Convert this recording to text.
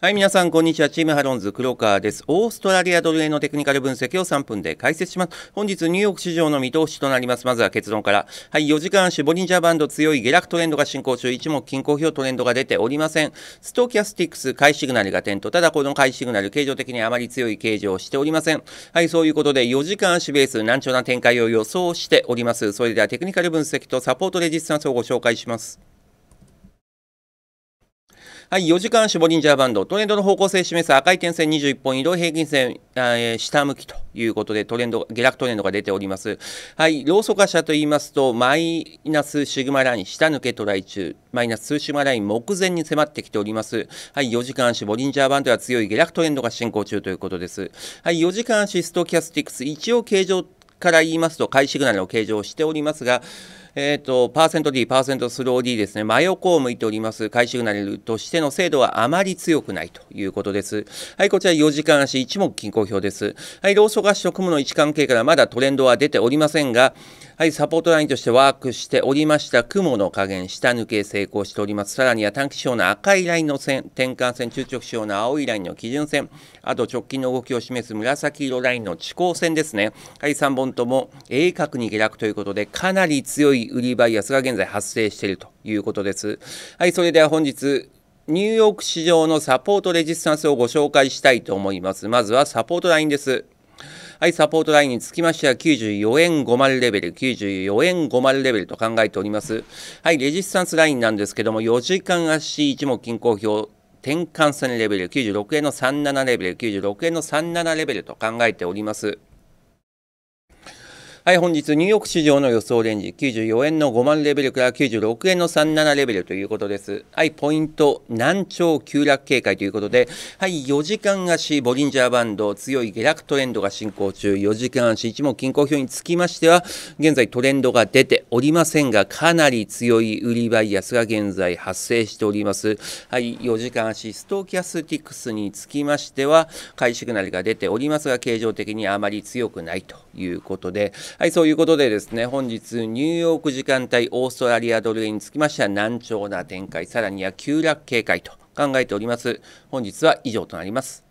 はい、皆さん、こんにちは。チームハロンズ、黒川です。オーストラリアドルへのテクニカル分析を3分で解説します。本日、ニューヨーク市場の見通しとなります。まずは結論から。はい、4時間足、ボリンジャーバンド強い下落トレンドが進行中、一目均衡表トレンドが出ておりません。ストキャスティックス、買いシグナルが点と、ただこの買いシグナル、形状的にあまり強い形状をしておりません。はい、そういうことで、4時間足ベース、難聴な展開を予想しております。それでは、テクニカル分析とサポートレジスタンスをご紹介します。はい、4時間絞リンジャーバンド、トレンドの方向性を示す赤い点線21本移動平均線、えー、下向きということで、トレンド、下落トレンドが出ております。はい、ローソク足と言いますと、マイナスシグマライン、下抜けトライ中、マイナスシグマライン目前に迫ってきております。はい、4時間足、ボリンジャーバンドは強い下落トレンドが進行中ということです。はい、4時間足、ストキャスティクス、一応形状から言いますと、買いシグナルを計上しておりますが、えっ、ー、と、パーセント D、パーセントスロー D ですね、真横を向いております、回収なるとしての精度はあまり強くないということです。はい、こちら4時間足、一目均衡表です。はい、労組合職務の位置関係からまだトレンドは出ておりませんが、はい、サポートラインとしてワークしておりました雲の加減、下抜け成功しております。さらには短期標の赤いラインの線、転換線、中直標の青いラインの基準線、あと直近の動きを示す紫色ラインの地高線ですね。はい、3本とも鋭角に下落ということで、かなり強い売りバイアスが現在発生しているということです。はい、それでは本日、ニューヨーク市場のサポートレジスタンスをご紹介したいと思います。まずはサポートラインです。はい、サポートラインにつきましては、94円50レベル、94円50レベルと考えております。はい、レジスタンスラインなんですけども、4時間足一目均衡表、転換線レベル96円の37レベル96円の37レベルと考えておりますはい、本日ニューヨーク市場の予想レンジ94円の5万レベルから96円の37レベルということです。はい、ポイント難聴急落警戒ということで、はい、4時間足ボリンジャーバンド強い下落トレンドが進行中、4時間足一目均衡表につきましては、現在トレンドが出ておりませんが、かなり強い売りバイアスが現在発生しております。はい、4時間足ストーキャスティクスにつきましては、買いシグナルが出ておりますが、形状的にあまり強くないということで、はい、そういうことでですね、本日ニューヨーク時間帯オーストラリアドル円につきましては難聴な展開、さらには急落警戒と考えております。本日は以上となります。